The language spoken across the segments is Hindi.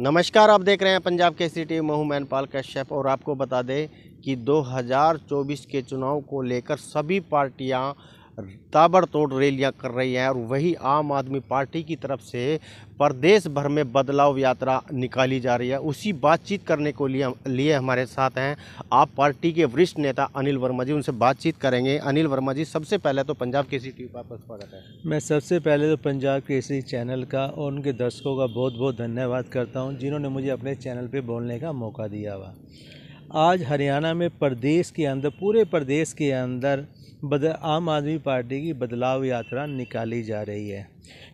नमस्कार आप देख रहे हैं पंजाब के सी टी महू मैनपाल कश्यप और आपको बता दें कि 2024 के चुनाव को लेकर सभी पार्टियां ताबड़तोड़ रैलियां कर रही हैं और वही आम आदमी पार्टी की तरफ से प्रदेश भर में बदलाव यात्रा निकाली जा रही है उसी बातचीत करने को लिए लिए हमारे साथ हैं आप पार्टी के वरिष्ठ नेता अनिल वर्मा जी उनसे बातचीत करेंगे अनिल वर्मा जी सबसे पहले तो पंजाब सी टी वी आपका स्वागत है मैं सबसे पहले तो पंजाब सी चैनल का और उनके दर्शकों का बहुत बहुत धन्यवाद करता हूँ जिन्होंने मुझे अपने चैनल पर बोलने का मौका दिया हुआ आज हरियाणा में प्रदेश के अंदर पूरे प्रदेश के अंदर बद आम आदमी पार्टी की बदलाव यात्रा निकाली जा रही है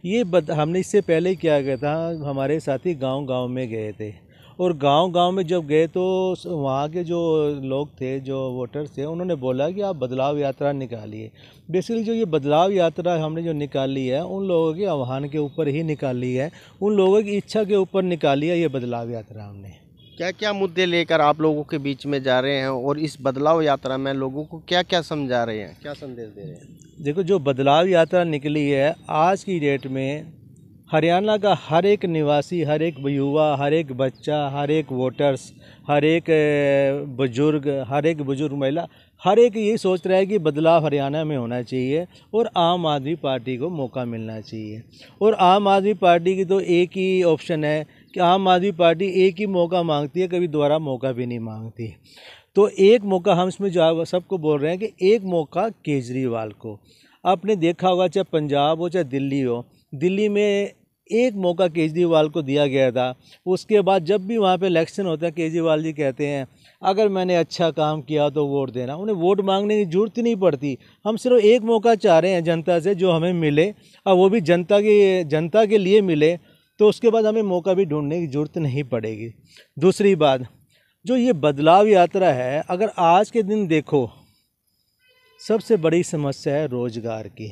ये बद हमने इससे पहले क्या किया था हमारे साथी गांव गांव में गए थे और गांव गांव में जब गए तो वहाँ के जो लोग थे जो वोटर्स थे उन्होंने बोला कि आप बदलाव यात्रा निकालिए बेसिकली जो ये बदलाव यात्रा हमने जो निकाली है उन लोगों के आह्वान के ऊपर ही निकाली है उन लोगों की इच्छा के ऊपर निकाली है ये बदलाव यात्रा हमने क्या क्या मुद्दे लेकर आप लोगों के बीच में जा रहे हैं और इस बदलाव यात्रा में लोगों को क्या क्या समझा रहे हैं क्या संदेश दे रहे हैं देखो जो बदलाव यात्रा निकली है आज की डेट में हरियाणा का हर एक निवासी हर एक युवा हर एक बच्चा हर एक वोटर्स हर एक बुजुर्ग हर एक बुजुर्ग महिला हर एक ये सोच रहा है कि बदलाव हरियाणा में होना चाहिए और आम आदमी पार्टी को मौका मिलना चाहिए और आम आदमी पार्टी की तो एक ही ऑप्शन है कि आम आदमी पार्टी एक ही मौका मांगती है कभी दोबारा मौका भी नहीं मांगती तो एक मौका हम इसमें जो सबको बोल रहे हैं कि एक मौका केजरीवाल को आपने देखा होगा चाहे पंजाब हो चाहे दिल्ली हो दिल्ली में एक मौका केजरीवाल को दिया गया था उसके बाद जब भी वहाँ पे इलेक्शन होता है केजरीवाल जी कहते हैं अगर मैंने अच्छा काम किया तो वोट देना उन्हें वोट मांगने की ज़रूरत ही नहीं पड़ती हम सिर्फ एक मौका चाह रहे हैं जनता से जो हमें मिले और वो भी जनता के जनता के लिए मिले तो उसके बाद हमें मौका भी ढूंढने की ज़रूरत नहीं पड़ेगी दूसरी बात जो ये बदलाव यात्रा है अगर आज के दिन देखो सबसे बड़ी समस्या है रोज़गार की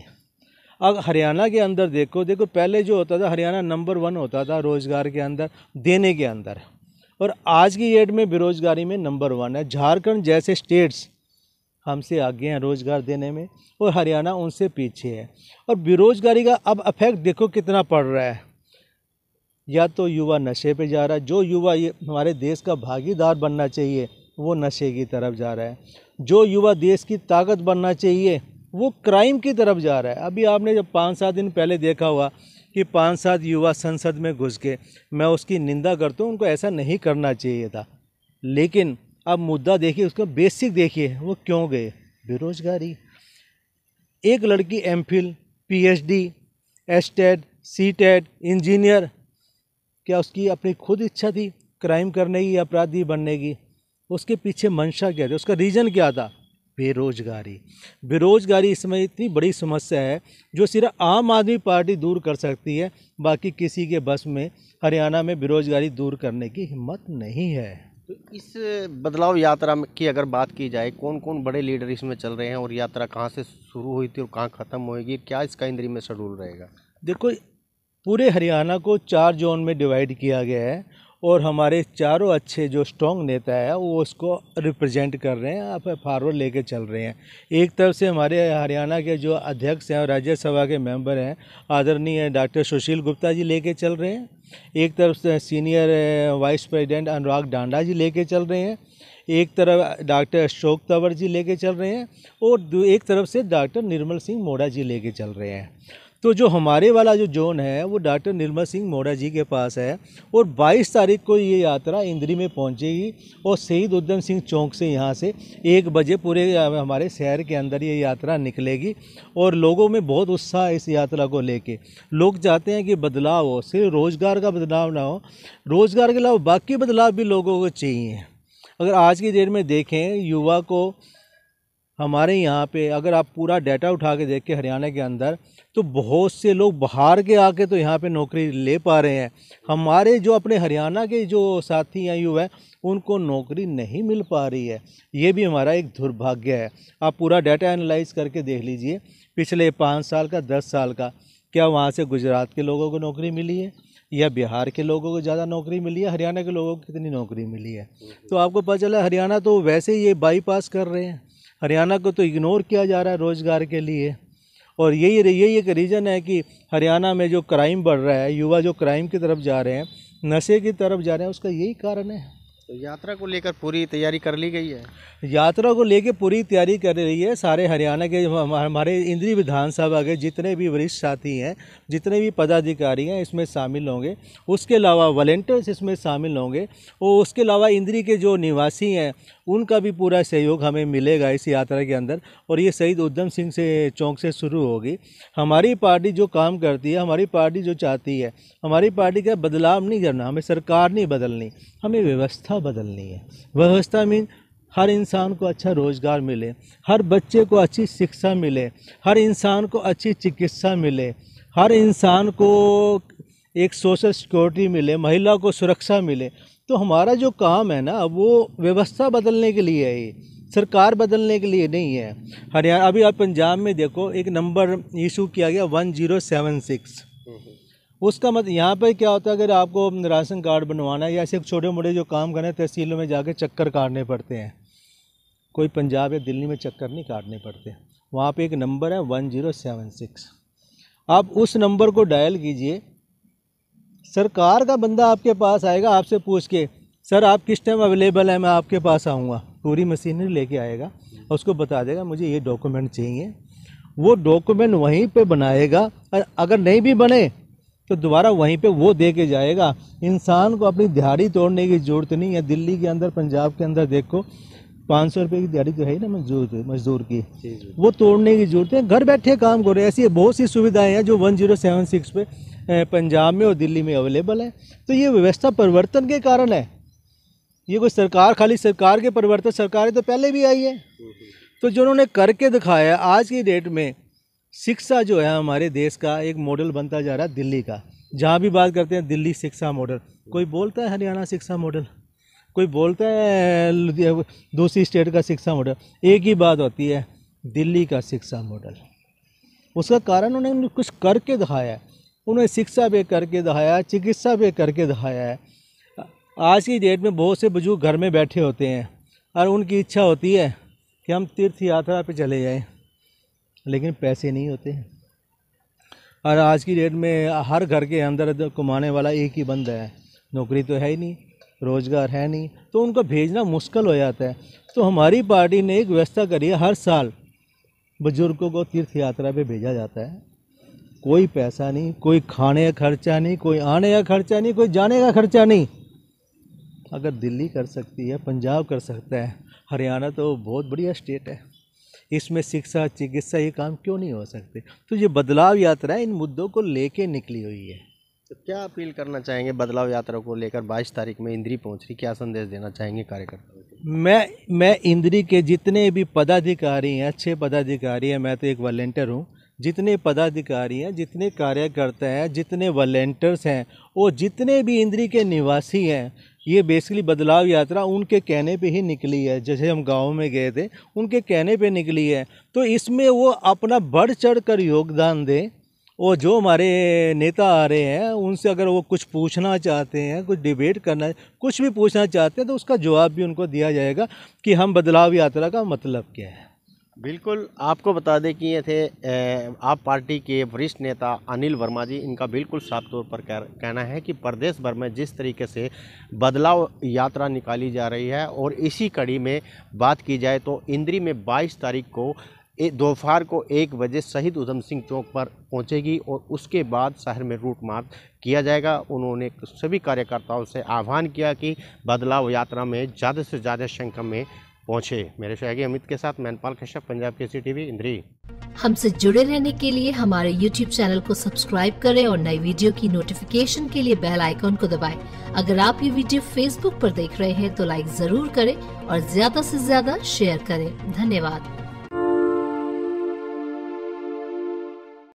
अब हरियाणा के अंदर देखो देखो पहले जो होता था हरियाणा नंबर वन होता था रोज़गार के अंदर देने के अंदर और आज की डेट में बेरोज़गारी में नंबर वन है झारखंड जैसे स्टेट्स हमसे आगे हैं रोज़गार देने में और हरियाणा उनसे पीछे है और बेरोज़गारी का अब अफेक्ट देखो कितना पड़ रहा है या तो युवा नशे पे जा रहा है जो युवा ये हमारे देश का भागीदार बनना चाहिए वो नशे की तरफ जा रहा है जो युवा देश की ताकत बनना चाहिए वो क्राइम की तरफ जा रहा है अभी आपने जब पाँच सात दिन पहले देखा हुआ कि पाँच सात युवा संसद में घुस के मैं उसकी निंदा करता हूँ उनको ऐसा नहीं करना चाहिए था लेकिन अब मुद्दा देखिए उसका बेसिक देखिए वो क्यों गए बेरोजगारी एक लड़की M Phil P H D STET CTET engineer क्या उसकी अपनी खुद इच्छा थी क्राइम करने की अपराधी बनने की उसके पीछे मंशा क्या थी उसका रीज़न क्या था बेरोजगारी बेरोजगारी इसमें इतनी बड़ी समस्या है जो सिर्फ आम आदमी पार्टी दूर कर सकती है बाकी किसी के बस में हरियाणा में बेरोजगारी दूर करने की हिम्मत नहीं है तो इस बदलाव यात्रा की अगर बात की जाए कौन कौन बड़े लीडर इसमें चल रहे हैं और यात्रा कहाँ से शुरू हुई थी और कहाँ ख़त्म होएगी क्या इसका इंद्री में शेड्यूल रहेगा देखो पूरे हरियाणा को चार जोन में डिवाइड किया गया है और हमारे चारों अच्छे जो स्ट्रॉन्ग नेता है वो उसको रिप्रेजेंट कर रहे हैं आप फॉरवर्ड लेके चल रहे हैं एक तरफ से हमारे हरियाणा के जो अध्यक्ष हैं और राज्यसभा के मेंबर हैं आदरणीय डॉक्टर सुशील गुप्ता जी लेके चल रहे हैं एक तरफ से senior vice president Anurag Danda ji लेके चल रहे हैं एक तरफ डॉक्टर अशोक तंवर जी ले चल रहे हैं और एक तरफ से डॉक्टर निर्मल सिंह मोड़ा जी ले चल रहे हैं तो जो हमारे वाला जो जोन है वो डॉक्टर निर्मल सिंह मोड़ा जी के पास है और 22 तारीख को ये यात्रा इंद्री में पहुंचेगी और शहीद उद्यम सिंह चौक से यहाँ से एक बजे पूरे हमारे शहर के अंदर ये यात्रा निकलेगी और लोगों में बहुत उत्साह है इस यात्रा को लेके लोग चाहते हैं कि बदलाव हो सिर्फ रोज़गार का बदलाव ना हो रोज़गार के अलावा बाकी बदलाव भी लोगों को चाहिए अगर आज की डेट में देखें युवा को हमारे यहाँ पे अगर आप पूरा डाटा उठा के देख के हरियाणा के अंदर तो बहुत से लोग बाहर के आके तो यहाँ पे नौकरी ले पा रहे हैं हमारे जो अपने हरियाणा के जो साथी या युवा उनको नौकरी नहीं मिल पा रही है ये भी हमारा एक दुर्भाग्य है आप पूरा डाटा एनालाइज करके देख लीजिए पिछले पाँच साल का दस साल का क्या वहाँ से गुजरात के लोगों को नौकरी मिली है या बिहार के लोगों को ज़्यादा नौकरी मिली है हरियाणा के लोगों को कितनी नौकरी मिली है तो आपको पता चला हरियाणा तो वैसे ही ये बाईपास कर रहे हैं हरियाणा को तो इग्नोर किया जा रहा है रोज़गार के लिए और यही यही एक रीज़न है कि हरियाणा में जो क्राइम बढ़ रहा है युवा जो क्राइम की तरफ जा रहे हैं नशे की तरफ जा रहे हैं उसका यही कारण है तो यात्रा को लेकर पूरी तैयारी कर ली गई है यात्रा को लेकर पूरी तैयारी कर रही है सारे हरियाणा के हमारे इंद्री विधानसभा के जितने भी वरिष्ठ साथी हैं जितने भी पदाधिकारी हैं इसमें शामिल होंगे उसके अलावा वॉलेंटियर्स इसमें शामिल होंगे और उसके अलावा इंद्री के जो निवासी हैं उनका भी पूरा सहयोग हमें मिलेगा इस यात्रा के अंदर और ये शहीद ऊधम सिंह से चौक से शुरू होगी हमारी पार्टी जो काम करती है हमारी पार्टी जो चाहती है हमारी पार्टी का बदलाव नहीं करना हमें सरकार नहीं बदलनी हमें व्यवस्था व्यवस्था बदलनी है व्यवस्था मीन हर इंसान को अच्छा रोज़गार मिले हर बच्चे को अच्छी शिक्षा मिले हर इंसान को अच्छी चिकित्सा मिले हर इंसान को एक सोशल सिक्योरिटी मिले महिला को सुरक्षा मिले तो हमारा जो काम है ना वो व्यवस्था बदलने के लिए है सरकार बदलने के लिए नहीं है हरियाणा अभी आप पंजाब में देखो एक नंबर इशू किया गया वन जीरो सेवन सिक्स उसका मतलब यहाँ पर क्या होता है अगर आपको राशन कार्ड बनवाना है या सिर्फ छोटे मोटे जो काम करने तहसीलों में जाके चक्कर काटने पड़ते हैं कोई पंजाब या दिल्ली में चक्कर नहीं काटने पड़ते वहाँ पे एक नंबर है वन जीरो सेवन सिक्स आप उस नंबर को डायल कीजिए सरकार का बंदा आपके पास आएगा आपसे पूछ के सर आप किस टाइम अवेलेबल है मैं आपके पास आऊँगा पूरी मशीनरी लेके आएगा और उसको बता देगा मुझे ये डॉक्यूमेंट चाहिए वो डॉक्यूमेंट वहीं पे बनाएगा और अगर नहीं भी बने तो दोबारा वहीं पे वो दे के जाएगा इंसान को अपनी दिहाड़ी तोड़ने की ज़रूरत नहीं है दिल्ली के अंदर पंजाब के अंदर देखो पाँच सौ रुपये की दिहाड़ी तो है ही ना मजदूर मजदूर की वो तोड़ने की जरूरत है घर बैठे काम करो ऐसी बहुत सी सुविधाएं हैं जो वन जीरो सेवन सिक्स पे पंजाब में और दिल्ली में अवेलेबल है तो ये व्यवस्था परिवर्तन के कारण है ये कोई सरकार खाली सरकार के परिवर्तन सरकारें तो पहले भी आई है हम्म, हम्म। तो जो उन्होंने करके दिखाया आज की डेट में शिक्षा जो है हमारे देश का एक मॉडल बनता जा रहा है दिल्ली का जहाँ भी बात करते हैं दिल्ली शिक्षा मॉडल कोई बोलता है हरियाणा शिक्षा मॉडल कोई बोलता है दूसरी स्टेट का शिक्षा मॉडल एक ही बात होती है दिल्ली का शिक्षा मॉडल उसका कारण उन्होंने कुछ करके दिखाया है उन्होंने शिक्षा पे करके दिखाया चिकित्सा पे करके दिखाया है आज की डेट में बहुत से बुजुर्ग घर में बैठे होते हैं और उनकी इच्छा होती है कि हम तीर्थ यात्रा पे चले जाएं लेकिन पैसे नहीं होते और आज की डेट में हर घर के अंदर कमाने वाला एक ही बंदा है नौकरी तो है ही नहीं रोज़गार है नहीं तो उनको भेजना मुश्किल हो जाता है तो हमारी पार्टी ने एक व्यवस्था करी है हर साल बुज़ुर्गों को तीर्थ यात्रा पर भेजा जाता है कोई पैसा नहीं कोई खाने का खर्चा नहीं कोई आने का खर्चा नहीं कोई जाने का खर्चा नहीं अगर दिल्ली कर सकती है पंजाब कर सकता है हरियाणा तो बहुत बढ़िया स्टेट है इसमें शिक्षा चिकित्सा ये काम क्यों नहीं हो सकते तो ये बदलाव यात्रा इन मुद्दों को लेके निकली हुई है तो क्या अपील करना चाहेंगे बदलाव यात्रा को लेकर 22 तारीख में इंद्री पहुंच रही क्या संदेश देना चाहेंगे कार्यकर्ताओं को मैं मैं इंद्री के जितने भी पदाधिकारी हैं अच्छे पदाधिकारी हैं मैं तो एक वॉलेंटियर हूँ जितने पदाधिकारी हैं जितने कार्यकर्ता हैं जितने वॉलेंटियर्स हैं और जितने भी इंद्री के निवासी हैं ये बेसिकली बदलाव यात्रा उनके कहने पे ही निकली है जैसे हम गांव में गए थे उनके कहने पे निकली है तो इसमें वो अपना बढ़ चढ़ कर योगदान दें और जो हमारे नेता आ रहे हैं उनसे अगर वो कुछ पूछना चाहते हैं कुछ डिबेट करना कुछ भी पूछना चाहते हैं तो उसका जवाब भी उनको दिया जाएगा कि हम बदलाव यात्रा का मतलब क्या है बिल्कुल आपको बता दें कि ये थे आप पार्टी के वरिष्ठ नेता अनिल वर्मा जी इनका बिल्कुल साफ तौर पर कह कहना है कि प्रदेश भर में जिस तरीके से बदलाव यात्रा निकाली जा रही है और इसी कड़ी में बात की जाए तो इंद्री में 22 तारीख को दोपहर को एक बजे शहीद उधम सिंह चौक पर पहुंचेगी और उसके बाद शहर में रूट मार्च किया जाएगा उन्होंने सभी कार्यकर्ताओं से आह्वान किया कि बदलाव यात्रा में ज़्यादा से ज़्यादा संख्या में पहुंचे मेरे सहयोगी अमित के साथ मैनपाल कश्यप पंजाब के सी टीवी इंद्री हमसे जुड़े रहने के लिए हमारे YouTube चैनल को सब्सक्राइब करें और नई वीडियो की नोटिफिकेशन के लिए बेल आइकॉन को दबाएं। अगर आप ये वीडियो Facebook पर देख रहे हैं तो लाइक जरूर करें और ज्यादा से ज्यादा शेयर करें धन्यवाद